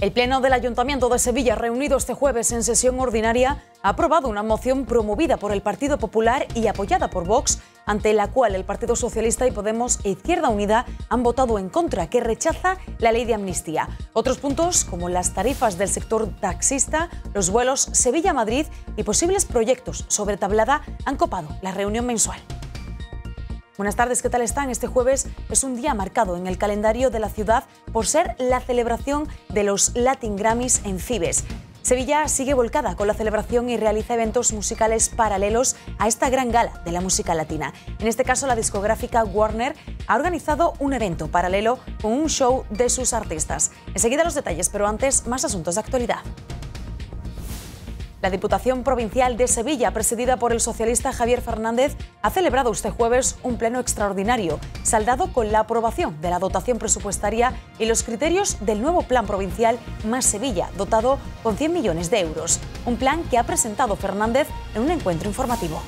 El Pleno del Ayuntamiento de Sevilla, reunido este jueves en sesión ordinaria, ha aprobado una moción promovida por el Partido Popular y apoyada por Vox, ante la cual el Partido Socialista y Podemos e Izquierda Unida han votado en contra, que rechaza la ley de amnistía. Otros puntos, como las tarifas del sector taxista, los vuelos Sevilla-Madrid y posibles proyectos sobre tablada, han copado la reunión mensual. Buenas tardes, ¿qué tal están? Este jueves es un día marcado en el calendario de la ciudad por ser la celebración de los Latin Grammys en Cibes. Sevilla sigue volcada con la celebración y realiza eventos musicales paralelos a esta gran gala de la música latina. En este caso, la discográfica Warner ha organizado un evento paralelo con un show de sus artistas. Enseguida los detalles, pero antes más asuntos de actualidad. La Diputación Provincial de Sevilla, presidida por el socialista Javier Fernández, ha celebrado este jueves un pleno extraordinario, saldado con la aprobación de la dotación presupuestaria y los criterios del nuevo Plan Provincial Más Sevilla, dotado con 100 millones de euros. Un plan que ha presentado Fernández en un encuentro informativo.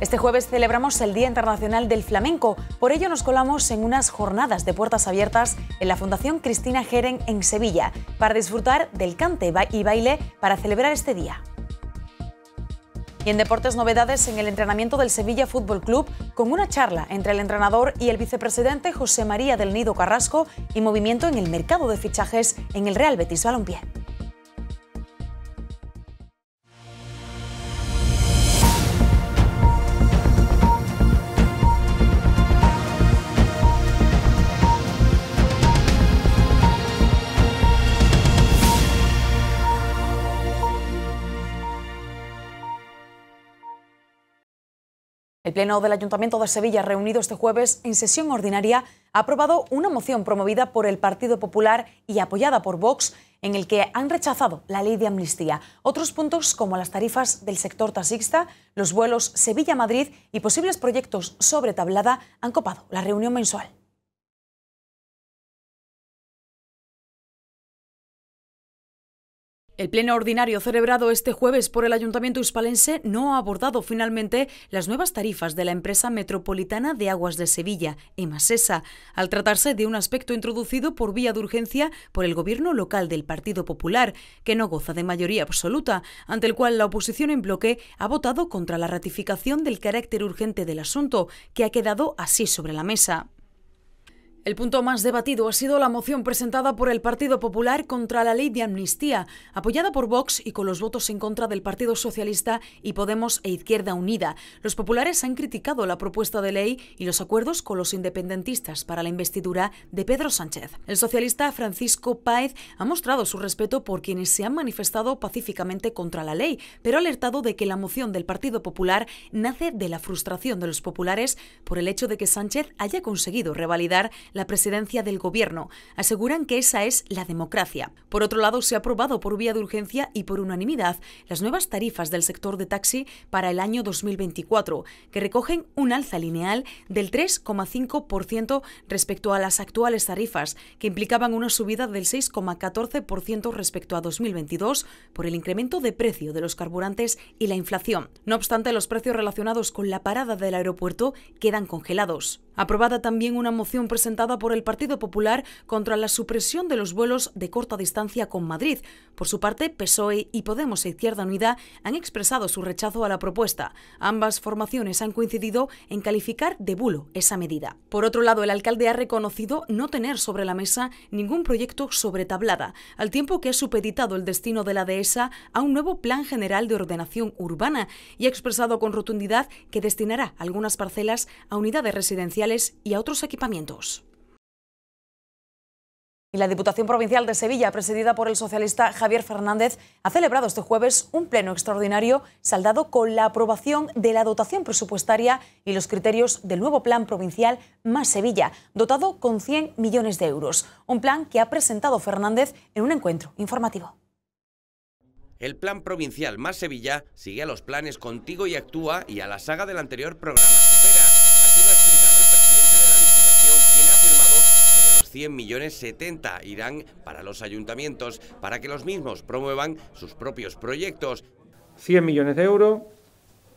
Este jueves celebramos el Día Internacional del Flamenco, por ello nos colamos en unas jornadas de puertas abiertas en la Fundación Cristina Geren en Sevilla, para disfrutar del cante y baile para celebrar este día. Y en deportes novedades en el entrenamiento del Sevilla Fútbol Club con una charla entre el entrenador y el vicepresidente José María del Nido Carrasco y movimiento en el mercado de fichajes en el Real Betis Balompié. El Pleno del Ayuntamiento de Sevilla, reunido este jueves en sesión ordinaria, ha aprobado una moción promovida por el Partido Popular y apoyada por Vox, en el que han rechazado la ley de amnistía. Otros puntos como las tarifas del sector taxista, los vuelos Sevilla-Madrid y posibles proyectos sobre tablada han copado la reunión mensual. El pleno ordinario celebrado este jueves por el Ayuntamiento Hispalense no ha abordado finalmente las nuevas tarifas de la empresa metropolitana de aguas de Sevilla, EMASESA, al tratarse de un aspecto introducido por vía de urgencia por el gobierno local del Partido Popular, que no goza de mayoría absoluta, ante el cual la oposición en bloque ha votado contra la ratificación del carácter urgente del asunto, que ha quedado así sobre la mesa. El punto más debatido ha sido la moción presentada por el Partido Popular contra la ley de amnistía, apoyada por Vox y con los votos en contra del Partido Socialista y Podemos e Izquierda Unida. Los populares han criticado la propuesta de ley y los acuerdos con los independentistas para la investidura de Pedro Sánchez. El socialista Francisco Páez ha mostrado su respeto por quienes se han manifestado pacíficamente contra la ley, pero ha alertado de que la moción del Partido Popular nace de la frustración de los populares por el hecho de que Sánchez haya conseguido revalidar la presidencia del Gobierno. Aseguran que esa es la democracia. Por otro lado, se ha aprobado por vía de urgencia y por unanimidad las nuevas tarifas del sector de taxi para el año 2024, que recogen un alza lineal del 3,5% respecto a las actuales tarifas, que implicaban una subida del 6,14% respecto a 2022 por el incremento de precio de los carburantes y la inflación. No obstante, los precios relacionados con la parada del aeropuerto quedan congelados. Aprobada también una moción presentada por el Partido Popular contra la supresión de los vuelos de corta distancia con Madrid. Por su parte, PSOE y Podemos e Izquierda Unida han expresado su rechazo a la propuesta. Ambas formaciones han coincidido en calificar de bulo esa medida. Por otro lado, el alcalde ha reconocido no tener sobre la mesa ningún proyecto sobre tablada, al tiempo que ha supeditado el destino de la dehesa a un nuevo plan general de ordenación urbana y ha expresado con rotundidad que destinará algunas parcelas a unidades residenciales y a otros equipamientos. la Diputación Provincial de Sevilla, presidida por el socialista Javier Fernández, ha celebrado este jueves un pleno extraordinario saldado con la aprobación de la dotación presupuestaria y los criterios del nuevo Plan Provincial Más Sevilla, dotado con 100 millones de euros. Un plan que ha presentado Fernández en un encuentro informativo. El Plan Provincial Más Sevilla sigue a los planes Contigo y Actúa y a la saga del anterior programa 100 millones 70 irán para los ayuntamientos para que los mismos promuevan sus propios proyectos. 100 millones de euros,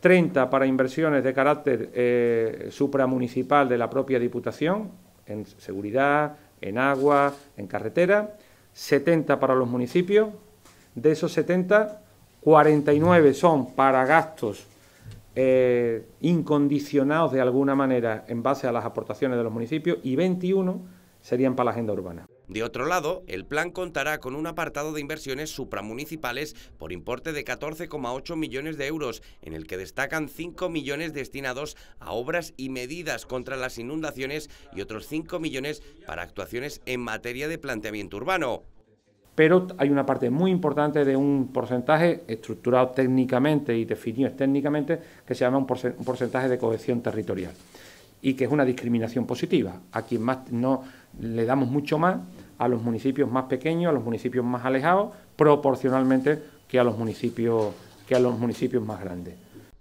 30 para inversiones de carácter eh, supramunicipal de la propia Diputación, en seguridad, en agua, en carretera, 70 para los municipios, de esos 70, 49 son para gastos eh, incondicionados de alguna manera en base a las aportaciones de los municipios y 21 serían para la agenda urbana. De otro lado, el plan contará con un apartado de inversiones supramunicipales por importe de 14,8 millones de euros, en el que destacan 5 millones destinados a obras y medidas contra las inundaciones y otros 5 millones para actuaciones en materia de planteamiento urbano. Pero hay una parte muy importante de un porcentaje estructurado técnicamente y definido técnicamente que se llama un porcentaje de cohesión territorial y que es una discriminación positiva. A quien más no le damos mucho más, a los municipios más pequeños, a los municipios más alejados, proporcionalmente que a los municipios, que a los municipios más grandes.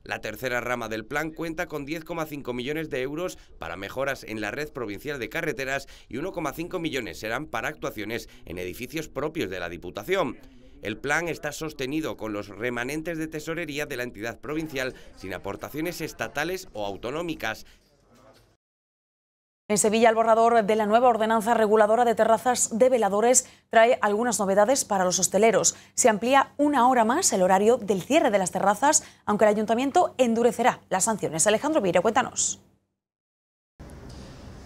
La tercera rama del plan cuenta con 10,5 millones de euros para mejoras en la red provincial de carreteras y 1,5 millones serán para actuaciones en edificios propios de la Diputación. El plan está sostenido con los remanentes de tesorería de la entidad provincial sin aportaciones estatales o autonómicas, en Sevilla, el borrador de la nueva ordenanza reguladora de terrazas de veladores trae algunas novedades para los hosteleros. Se amplía una hora más el horario del cierre de las terrazas, aunque el ayuntamiento endurecerá las sanciones. Alejandro Vire, cuéntanos.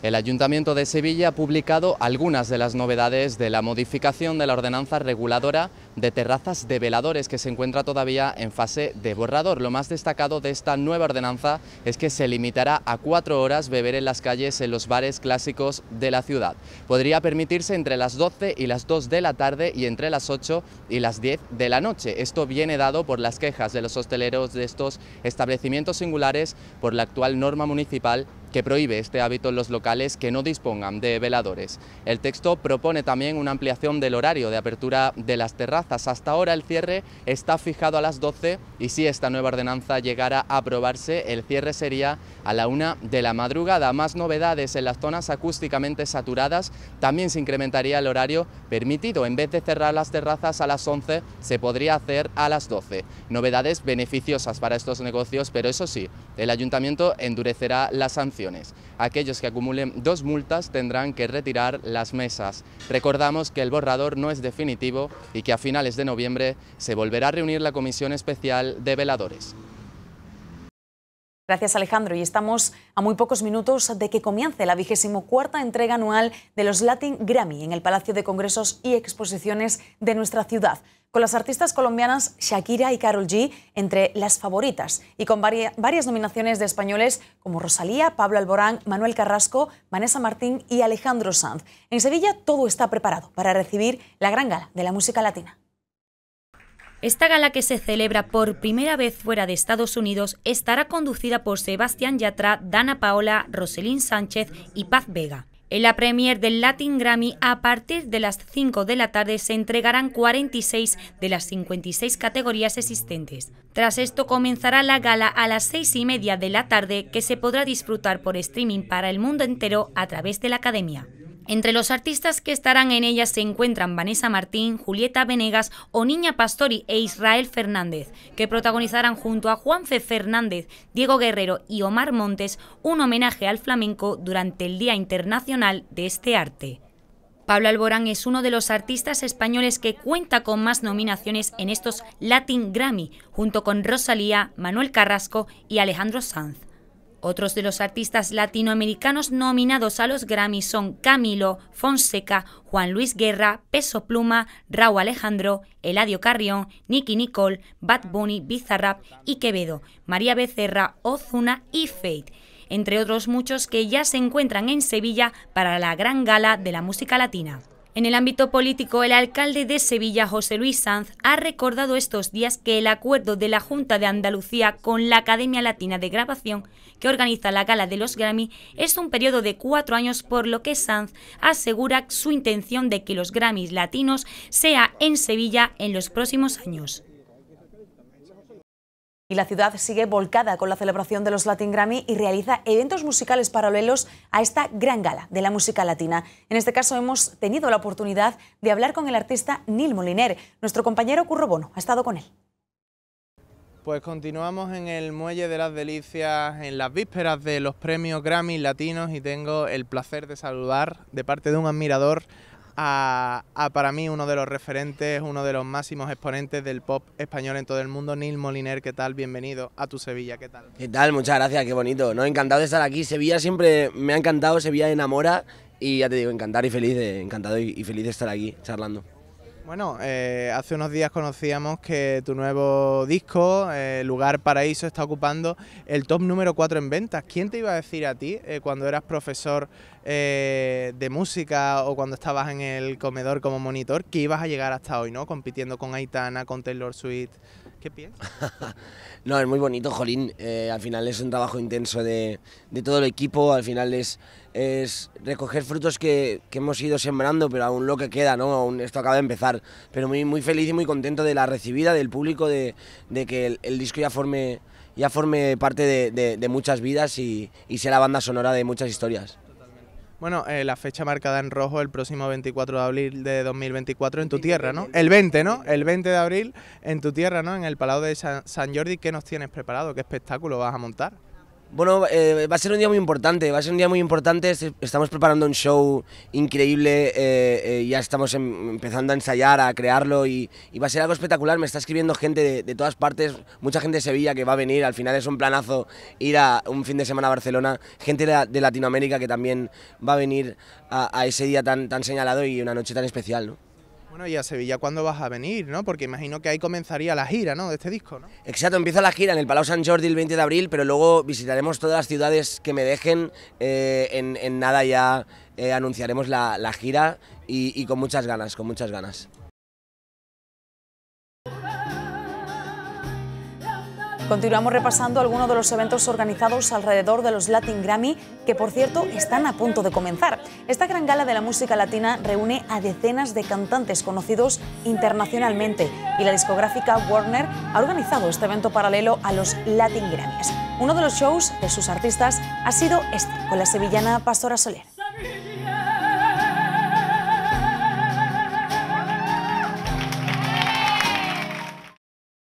El Ayuntamiento de Sevilla ha publicado algunas de las novedades de la modificación de la ordenanza reguladora de terrazas de veladores que se encuentra todavía en fase de borrador. Lo más destacado de esta nueva ordenanza es que se limitará a cuatro horas beber en las calles en los bares clásicos de la ciudad. Podría permitirse entre las 12 y las 2 de la tarde y entre las 8 y las 10 de la noche. Esto viene dado por las quejas de los hosteleros de estos establecimientos singulares por la actual norma municipal que prohíbe este hábito en los locales que no dispongan de veladores. El texto propone también una ampliación del horario de apertura de las terrazas. Hasta ahora el cierre está fijado a las 12 y si esta nueva ordenanza llegara a aprobarse, el cierre sería a la una de la madrugada. Más novedades en las zonas acústicamente saturadas, también se incrementaría el horario permitido. En vez de cerrar las terrazas a las 11, se podría hacer a las 12. Novedades beneficiosas para estos negocios, pero eso sí, el ayuntamiento endurecerá las sanciones. Aquellos que acumulen dos multas tendrán que retirar las mesas. Recordamos que el borrador no es definitivo y que a finales de noviembre se volverá a reunir la comisión especial de veladores. Gracias Alejandro. Y estamos a muy pocos minutos de que comience la vigésimo cuarta entrega anual de los Latin Grammy en el Palacio de Congresos y Exposiciones de nuestra ciudad, con las artistas colombianas Shakira y Carol G entre las favoritas y con varias nominaciones de españoles como Rosalía, Pablo Alborán, Manuel Carrasco, Vanessa Martín y Alejandro Sanz. En Sevilla todo está preparado para recibir la gran gala de la música latina. Esta gala que se celebra por primera vez fuera de Estados Unidos estará conducida por Sebastián Yatra, Dana Paola, Roselín Sánchez y Paz Vega. En la premier del Latin Grammy, a partir de las 5 de la tarde se entregarán 46 de las 56 categorías existentes. Tras esto comenzará la gala a las 6 y media de la tarde que se podrá disfrutar por streaming para el mundo entero a través de la Academia. Entre los artistas que estarán en ella se encuentran Vanessa Martín, Julieta Venegas o Pastori e Israel Fernández, que protagonizarán junto a Juan F Fernández, Diego Guerrero y Omar Montes un homenaje al flamenco durante el Día Internacional de este arte. Pablo Alborán es uno de los artistas españoles que cuenta con más nominaciones en estos Latin Grammy, junto con Rosalía, Manuel Carrasco y Alejandro Sanz. Otros de los artistas latinoamericanos nominados a los Grammy son Camilo, Fonseca, Juan Luis Guerra, Peso Pluma, Raúl Alejandro, Eladio Carrión, Nicky Nicole, Bad Bunny, Bizarrap y Quevedo, María Becerra, Ozuna y Fate entre otros muchos que ya se encuentran en Sevilla para la gran gala de la música latina. En el ámbito político, el alcalde de Sevilla, José Luis Sanz, ha recordado estos días que el acuerdo de la Junta de Andalucía con la Academia Latina de Grabación, que organiza la gala de los Grammy, es un periodo de cuatro años, por lo que Sanz asegura su intención de que los Grammys latinos sea en Sevilla en los próximos años y la ciudad sigue volcada con la celebración de los Latin Grammy y realiza eventos musicales paralelos a esta gran gala de la música latina. En este caso hemos tenido la oportunidad de hablar con el artista Nil Moliner. Nuestro compañero Curro Bono ha estado con él. Pues continuamos en el Muelle de las Delicias en las vísperas de los premios Grammy latinos y tengo el placer de saludar de parte de un admirador a, para mí uno de los referentes, uno de los máximos exponentes del pop español en todo el mundo, Neil Moliner, ¿qué tal? Bienvenido a tu Sevilla, ¿qué tal? ¿Qué tal? Muchas gracias, qué bonito. No, encantado de estar aquí. Sevilla siempre me ha encantado, Sevilla enamora y ya te digo, encantado y feliz de, encantado y, feliz de estar aquí charlando. Bueno, eh, hace unos días conocíamos que tu nuevo disco, eh, Lugar Paraíso, está ocupando el top número 4 en ventas. ¿Quién te iba a decir a ti eh, cuando eras profesor eh, de música o cuando estabas en el comedor como monitor, que ibas a llegar hasta hoy, ¿no? Compitiendo con Aitana, con Taylor Swift. ¿Qué piensas? no, es muy bonito, Jolín. Eh, al final es un trabajo intenso de, de, todo el equipo, al final es, es recoger frutos que, que, hemos ido sembrando, pero aún lo que queda, ¿no? Aún esto acaba de empezar. Pero muy, muy feliz y muy contento de la recibida del público, de, de que el, disco ya forme ya forme parte de, de, muchas vidas y, y sea la banda sonora de muchas historias. Bueno, eh, la fecha marcada en rojo el próximo 24 de abril de 2024 en tu tierra, ¿no? El 20, ¿no? El 20 de abril en tu tierra, ¿no? En el Palau de San Jordi, ¿qué nos tienes preparado? ¿Qué espectáculo vas a montar? Bueno, eh, va a ser un día muy importante, va a ser un día muy importante, estamos preparando un show increíble, eh, eh, ya estamos em, empezando a ensayar, a crearlo y, va a ser algo espectacular, me está escribiendo gente de, todas partes, mucha gente de Sevilla que va a venir, al final es un planazo ir a un fin de semana a Barcelona, gente de, Latinoamérica que también va a venir a, ese día tan, señalado y una noche tan especial, bueno, y a Sevilla, ¿cuándo vas a venir? no? Porque imagino que ahí comenzaría la gira ¿no? de este disco. ¿no? Exacto, empieza la gira en el Palau San Jordi el 20 de abril, pero luego visitaremos todas las ciudades que me dejen. Eh, en, nada ya eh, anunciaremos la, gira y con muchas ganas, con muchas ganas. Continuamos repasando algunos de los eventos organizados alrededor de los Latin Grammy, que por cierto están a punto de comenzar. Esta gran gala de la música latina reúne a decenas de cantantes conocidos internacionalmente y la discográfica Warner ha organizado este evento paralelo a los Latin Grammys. Uno de los shows de sus artistas ha sido este, con la sevillana Pastora Soler.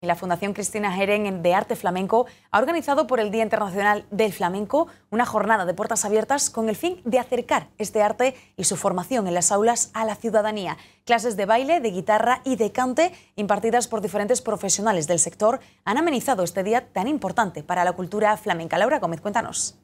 la Fundación Cristina Jeren de Arte Flamenco ha organizado por el Día Internacional del Flamenco una jornada de puertas abiertas con el fin de acercar este arte y su formación en las aulas a la ciudadanía. Clases de baile, de guitarra y de cante impartidas por diferentes profesionales del sector han amenizado este día tan importante para la cultura flamenca. Laura Gómez, cuéntanos.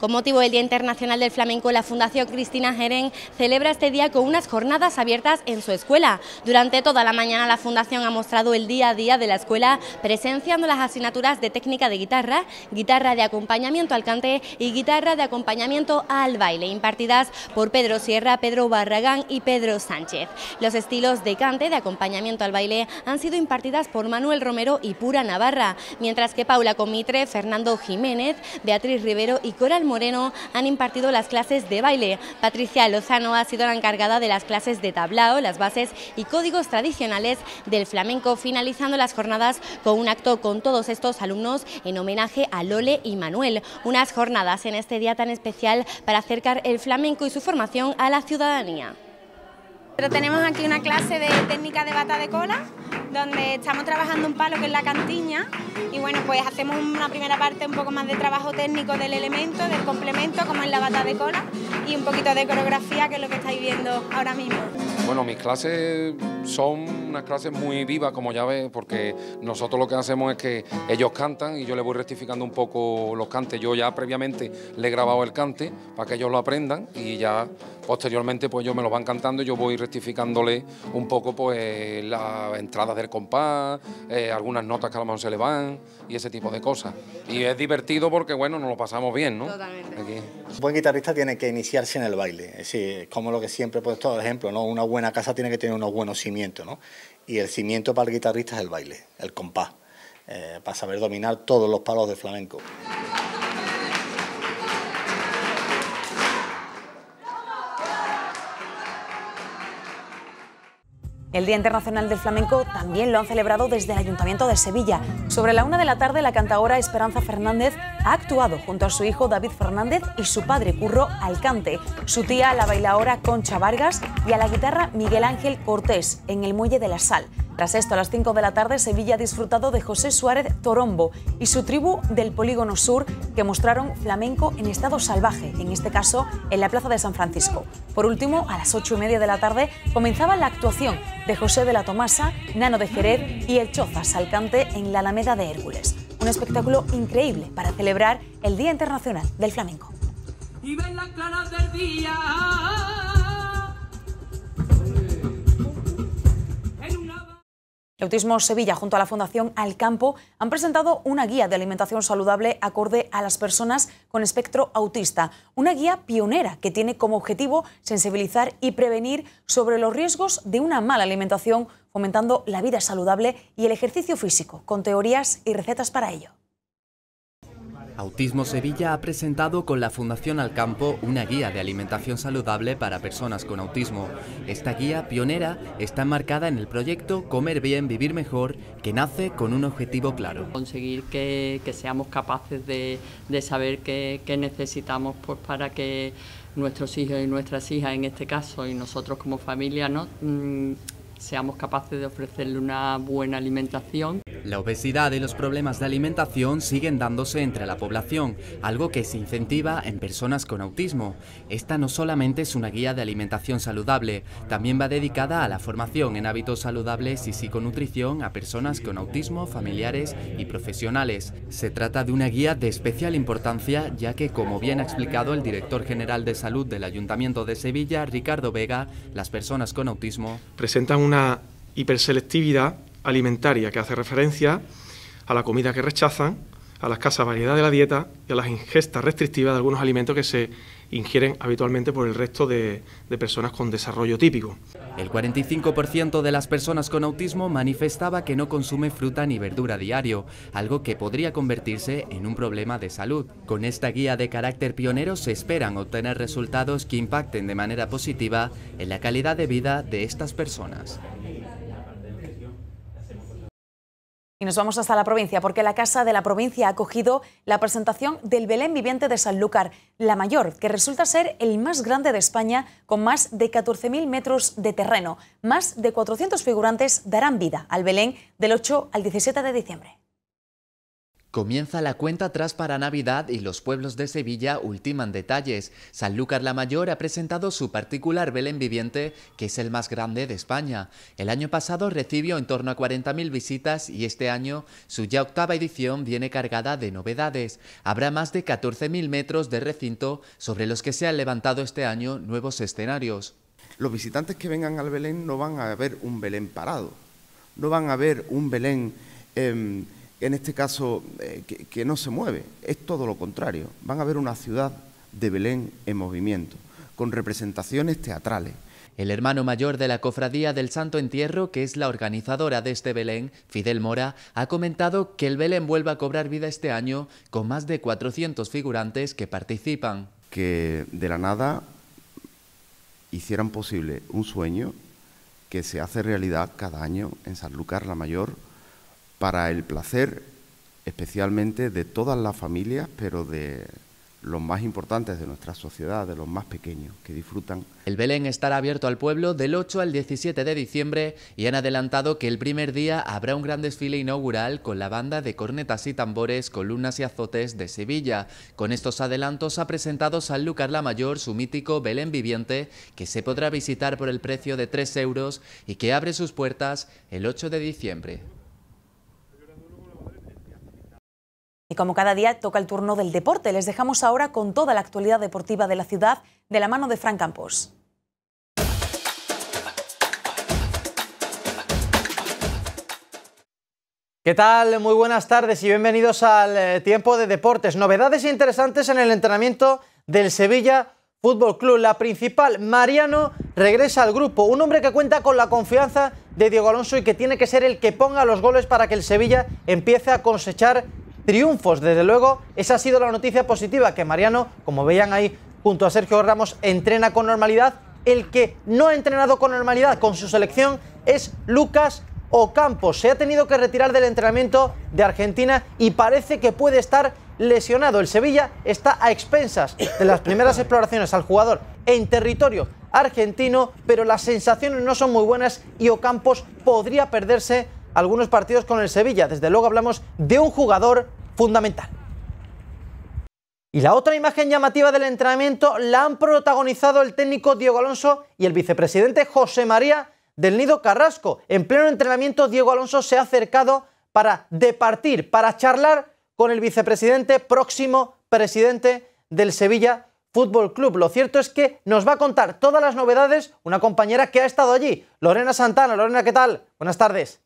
Con motivo del Día Internacional del Flamenco, la Fundación Cristina Jeren celebra este día con unas jornadas abiertas en su escuela. Durante toda la mañana la Fundación ha mostrado el día a día de la escuela, presenciando las asignaturas de técnica de guitarra, guitarra de acompañamiento al cante y guitarra de acompañamiento al baile, impartidas por Pedro Sierra, Pedro Barragán y Pedro Sánchez. Los estilos de cante de acompañamiento al baile han sido impartidas por Manuel Romero y Pura Navarra, mientras que Paula Comitre, Fernando Jiménez, Beatriz Rivero y Coral Moreno han impartido las clases de baile. Patricia Lozano ha sido la encargada de las clases de tablao, las bases y códigos tradicionales del flamenco, finalizando las jornadas con un acto con todos estos alumnos en homenaje a Lole y Manuel. Unas jornadas en este día tan especial para acercar el flamenco y su formación a la ciudadanía. Pero tenemos aquí una clase de técnica de bata de cola donde estamos trabajando un palo que es la cantiña y bueno, pues hacemos una primera parte un poco más de trabajo técnico del elemento, del complemento, como es la bata de cola y un poquito de coreografía que es lo que estáis viendo ahora mismo. Bueno, mis clases son unas clases muy vivas como ya ves, porque nosotros lo que hacemos es que ellos cantan y yo les voy rectificando un poco los cantes. Yo ya previamente le he grabado el cante para que ellos lo aprendan y ya posteriormente pues ellos me lo van cantando y yo voy rectificándole un poco pues las entradas del compás, eh, algunas notas que a lo mejor se le van y ese tipo de cosas. Y es divertido porque bueno, nos lo pasamos bien, ¿no? Totalmente. Un buen guitarrista tiene que iniciarse en el baile, es como lo que siempre he puesto ejemplo, ¿no? Una buena casa tiene que tener unos buenos y el cimiento para el guitarrista es el baile, el compás, eh, para saber dominar todos los palos de flamenco. El Día Internacional del Flamenco también lo han celebrado desde el Ayuntamiento de Sevilla. Sobre la una de la tarde, la cantadora Esperanza Fernández ha actuado junto a su hijo David Fernández y su padre Curro Alcante, su tía la bailaora Concha Vargas y a la guitarra Miguel Ángel Cortés en el Muelle de la Sal. Tras esto, a las 5 de la tarde, Sevilla ha disfrutado de José Suárez Torombo y su tribu del Polígono Sur, que mostraron flamenco en estado salvaje, en este caso en la Plaza de San Francisco. Por último, a las 8 y media de la tarde, comenzaba la actuación de José de la Tomasa, Nano de Jerez y El Chozas Alcante en la Alameda de Hércules. Un espectáculo increíble para celebrar el Día Internacional del Flamenco. Autismo Sevilla junto a la Fundación Al Campo han presentado una guía de alimentación saludable acorde a las personas con espectro autista, una guía pionera que tiene como objetivo sensibilizar y prevenir sobre los riesgos de una mala alimentación, fomentando la vida saludable y el ejercicio físico, con teorías y recetas para ello. Autismo Sevilla ha presentado con la Fundación Al Campo una guía de alimentación saludable para personas con autismo. Esta guía pionera está enmarcada en el proyecto Comer bien, vivir mejor, que nace con un objetivo claro. Conseguir que, seamos capaces de, saber qué, necesitamos pues, para que nuestros hijos y nuestras hijas, en este caso, y nosotros como familia, ¿no? Mm, seamos capaces de ofrecerle una buena alimentación. La obesidad y los problemas de alimentación siguen dándose entre la población, algo que se incentiva en personas con autismo. Esta no solamente es una guía de alimentación saludable, también va dedicada a la formación en hábitos saludables y psiconutrición a personas con autismo, familiares y profesionales. Se trata de una guía de especial importancia ya que, como bien ha explicado el director general de salud del Ayuntamiento de Sevilla, Ricardo Vega, las personas con autismo presentan una hiperselectividad alimentaria que hace referencia a la comida que rechazan, a la escasa variedad de la dieta y a las ingestas restrictivas de algunos alimentos que se ingieren habitualmente por el resto de, personas con desarrollo típico. El 45% de las personas con autismo manifestaba que no consume fruta ni verdura diario, algo que podría convertirse en un problema de salud. Con esta guía de carácter pionero se esperan obtener resultados que impacten de manera positiva en la calidad de vida de estas personas. Y nos vamos hasta la provincia, porque la Casa de la Provincia ha acogido la presentación del Belén viviente de Sanlúcar, la mayor, que resulta ser el más grande de España, con más de 14.000 metros de terreno. Más de 400 figurantes darán vida al Belén del 8 al 17 de diciembre. Comienza la cuenta atrás para Navidad y los pueblos de Sevilla ultiman detalles. Sanlúcar la Mayor ha presentado su particular Belén viviente, que es el más grande de España. El año pasado recibió en torno a 40.000 visitas y este año su ya octava edición viene cargada de novedades. Habrá más de 14.000 metros de recinto sobre los que se han levantado este año nuevos escenarios. Los visitantes que vengan al Belén no van a ver un Belén parado, no van a ver un Belén... Em, en este caso, eh, que, no se mueve. Es todo lo contrario. Van a ver una ciudad de Belén en movimiento, con representaciones teatrales. El hermano mayor de la Cofradía del Santo Entierro, que es la organizadora de este Belén, Fidel Mora, ha comentado que el Belén vuelva a cobrar vida este año con más de 400 figurantes que participan. Que de la nada hicieran posible un sueño que se hace realidad cada año en Sanlúcar la Mayor para el placer especialmente de todas las familias, pero de los más importantes de nuestra sociedad, de los más pequeños que disfrutan. El Belén estará abierto al pueblo del 8 al 17 de diciembre y han adelantado que el primer día habrá un gran desfile inaugural con la banda de cornetas y tambores, columnas y azotes de Sevilla. Con estos adelantos ha presentado Sanlúcar la Mayor su mítico Belén viviente que se podrá visitar por el precio de 3 euros y que abre sus puertas el 8 de diciembre. Y como cada día toca el turno del deporte, les dejamos ahora con toda la actualidad deportiva de la ciudad de la mano de Frank Campos. ¿Qué tal? Muy buenas tardes y bienvenidos al eh, tiempo de deportes. Novedades interesantes en el entrenamiento del Sevilla Fútbol Club. La principal, Mariano, regresa al grupo. Un hombre que cuenta con la confianza de Diego Alonso y que tiene que ser el que ponga los goles para que el Sevilla empiece a cosechar triunfos. Desde luego, esa ha sido la noticia positiva, que Mariano, como veían ahí junto a Sergio Ramos, entrena con normalidad. El que no ha entrenado con normalidad con su selección es Lucas Ocampos. Se ha tenido que retirar del entrenamiento de Argentina y parece que puede estar lesionado. El Sevilla está a expensas de las primeras exploraciones al jugador en territorio argentino, pero las sensaciones no son muy buenas y Ocampos podría perderse algunos partidos con el Sevilla. Desde luego hablamos de un jugador fundamental. Y la otra imagen llamativa del entrenamiento la han protagonizado el técnico Diego Alonso y el vicepresidente José María del Nido Carrasco. En pleno entrenamiento Diego Alonso se ha acercado para departir, para charlar con el vicepresidente, próximo presidente del Sevilla Fútbol Club. Lo cierto es que nos va a contar todas las novedades una compañera que ha estado allí, Lorena Santana. Lorena, ¿qué tal? Buenas tardes.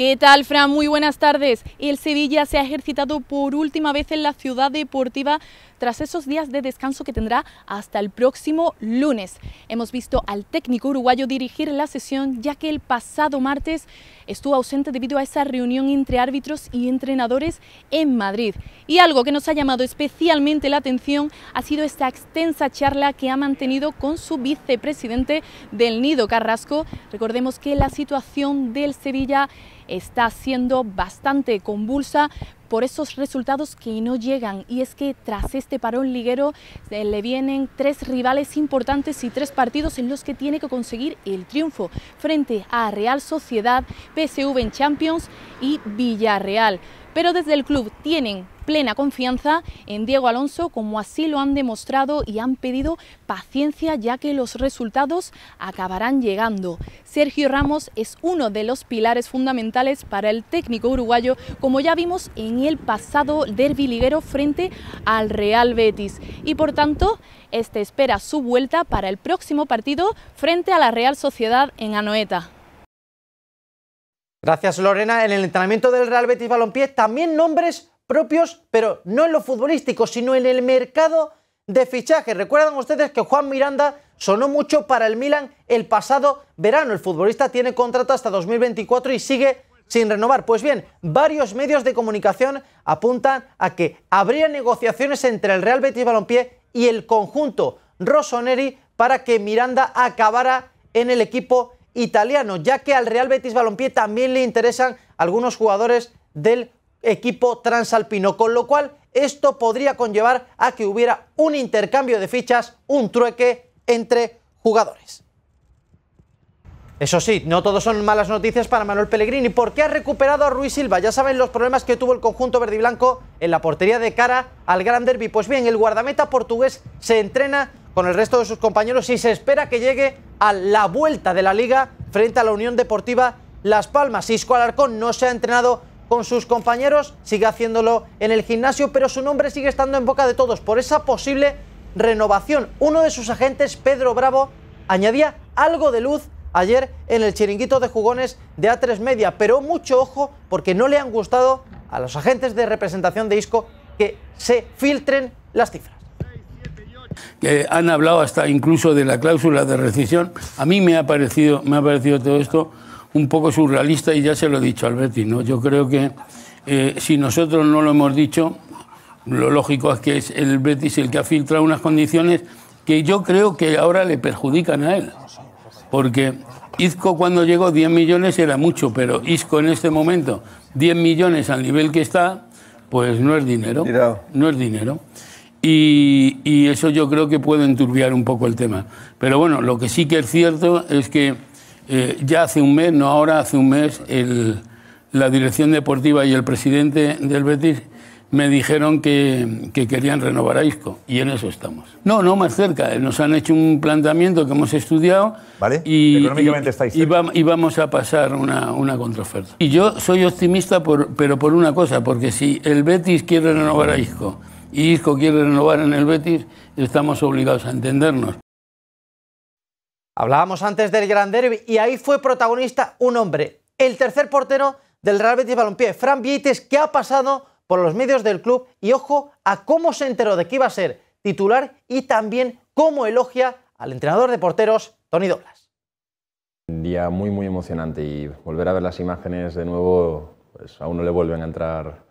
¿Qué tal, Fran? Muy buenas tardes. El Sevilla se ha ejercitado por última vez en la ciudad deportiva tras esos días de descanso que tendrá hasta el próximo lunes. Hemos visto al técnico uruguayo dirigir la sesión ya que el pasado martes estuvo ausente debido a esa reunión entre árbitros y entrenadores en Madrid. Y algo que nos ha llamado especialmente la atención ha sido esta extensa charla que ha mantenido con su vicepresidente del Nido Carrasco. Recordemos que la situación del Sevilla está siendo bastante convulsa por esos resultados que no llegan. Y es que tras este parón liguero le vienen tres rivales importantes y tres partidos en los que tiene que conseguir el triunfo frente a Real Sociedad, PSV en Champions y Villarreal pero desde el club tienen plena confianza en Diego Alonso, como así lo han demostrado y han pedido paciencia, ya que los resultados acabarán llegando. Sergio Ramos es uno de los pilares fundamentales para el técnico uruguayo, como ya vimos en el pasado derbi liguero frente al Real Betis. Y por tanto, este espera su vuelta para el próximo partido frente a la Real Sociedad en Anoeta. Gracias Lorena. En el entrenamiento del Real Betis Balompié también nombres propios, pero no en lo futbolístico, sino en el mercado de fichajes. Recuerdan ustedes que Juan Miranda sonó mucho para el Milan el pasado verano. El futbolista tiene contrato hasta 2024 y sigue sin renovar. Pues bien, varios medios de comunicación apuntan a que habría negociaciones entre el Real Betis Balompié y el conjunto Rossoneri para que Miranda acabara en el equipo italiano ya que al Real Betis Balompié también le interesan algunos jugadores del equipo transalpino, con lo cual esto podría conllevar a que hubiera un intercambio de fichas, un trueque entre jugadores. Eso sí, no todos son malas noticias para Manuel Pellegrini, porque ha recuperado a Ruiz Silva. Ya saben los problemas que tuvo el conjunto verde y blanco en la portería de cara al Gran Derby. Pues bien, el guardameta portugués se entrena con el resto de sus compañeros y se espera que llegue a la vuelta de la liga frente a la Unión Deportiva Las Palmas. Isco Alarcón no se ha entrenado con sus compañeros, sigue haciéndolo en el gimnasio, pero su nombre sigue estando en boca de todos por esa posible renovación. Uno de sus agentes, Pedro Bravo, añadía algo de luz ayer en el chiringuito de jugones de A3 Media, pero mucho ojo porque no le han gustado a los agentes de representación de Isco que se filtren las cifras que han hablado hasta incluso de la cláusula de rescisión. A mí me ha parecido, me ha parecido todo esto un poco surrealista y ya se lo he dicho al Betis. ¿no? Yo creo que eh, si nosotros no lo hemos dicho, lo lógico es que es el Betis el que ha filtrado unas condiciones que yo creo que ahora le perjudican a él. Porque Isco cuando llegó 10 millones era mucho, pero Isco en este momento 10 millones al nivel que está, pues no es dinero. No es dinero. Y, eso yo creo que puede enturbiar un poco el tema. Pero bueno, lo que sí que es cierto es que eh, ya hace un mes, no ahora, hace un mes, la dirección deportiva y el presidente del Betis me dijeron que, querían renovar a Isco y en eso estamos. No, no más cerca. Eh, nos han hecho un planteamiento que hemos estudiado ¿Vale? y, Económicamente estáis y, vamos a pasar una, una contraoferta. Y yo soy optimista, pero por una cosa, porque si el Betis quiere renovar a Isco y Isco quiere renovar en el Betis, estamos obligados a entendernos. Hablábamos antes del Gran Derby y ahí fue protagonista un hombre, el tercer portero del Real Betis Balompié, Fran Vietes, que ha pasado por los medios del club y ojo a cómo se enteró de que iba a ser titular y también cómo elogia al entrenador de porteros, Tony Douglas. Un día muy, muy emocionante y volver a ver las imágenes de nuevo, pues a uno le vuelven a entrar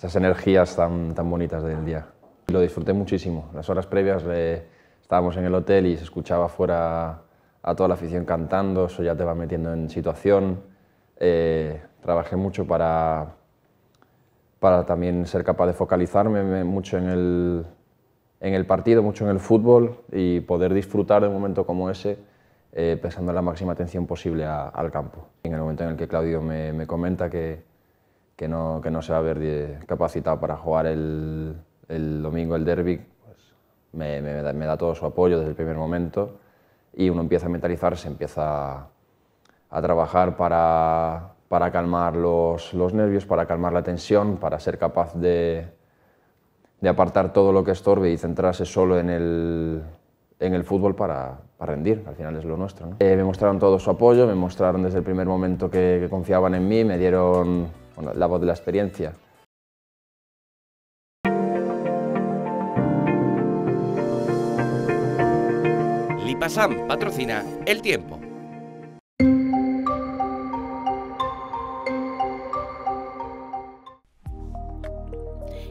esas energías tan, tan bonitas del día. lo disfruté muchísimo. Las horas previas eh, estábamos en el hotel y se escuchaba fuera a toda la afición cantando, eso ya te va metiendo en situación. Eh, trabajé mucho para, para también ser capaz de focalizarme mucho en el, en el partido, mucho en el fútbol y poder disfrutar de un momento como ese eh, pensando la máxima atención posible al campo. En el momento en el que Claudio me comenta que, que no, que no se va a ver capacitado para jugar el, el domingo el derby, pues me, da, todo su apoyo desde el primer momento y uno empieza a mentalizarse, empieza a trabajar para, para calmar los, los, nervios, para calmar la tensión, para ser capaz de, de, apartar todo lo que estorbe y centrarse solo en el, en el fútbol para, para rendir, al final es lo nuestro. Eh, me mostraron todo su apoyo, me mostraron desde el primer momento que, que confiaban en mí, me dieron la voz de la experiencia. Lipasam patrocina El Tiempo.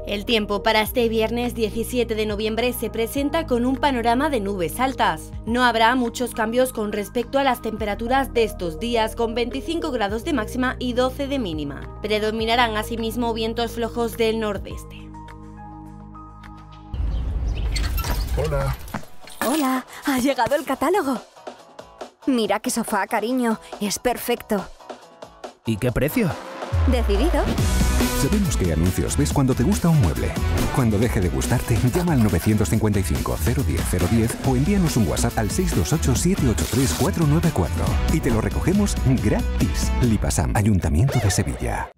El tiempo para este viernes 17 de noviembre se presenta con un panorama de nubes altas. No habrá muchos cambios con respecto a las temperaturas de estos días, con 25 grados de máxima y 12 de mínima. Predominarán asimismo vientos flojos del nordeste. Hola. Hola, ha llegado el catálogo. Mira qué sofá, cariño, es perfecto. ¿Y qué precio? Decidido. Sabemos qué anuncios ves cuando te gusta un mueble. Cuando deje de gustarte, llama al 955-010-010 o envíanos un WhatsApp al 628-783-494 y te lo recogemos gratis. Lipasam, Ayuntamiento de Sevilla.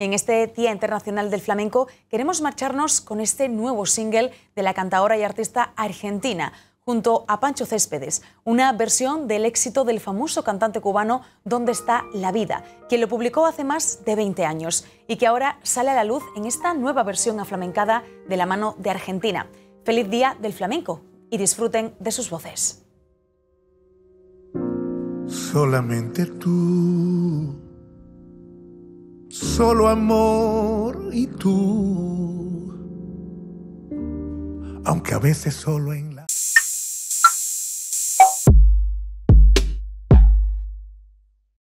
En este Día Internacional del Flamenco queremos marcharnos con este nuevo single de la cantadora y artista argentina junto a Pancho Céspedes, una versión del éxito del famoso cantante cubano Dónde está la vida, quien lo publicó hace más de 20 años y que ahora sale a la luz en esta nueva versión aflamencada de la mano de Argentina. Feliz día del flamenco y disfruten de sus voces. Solamente tú, solo amor y tú, aunque a veces solo en la...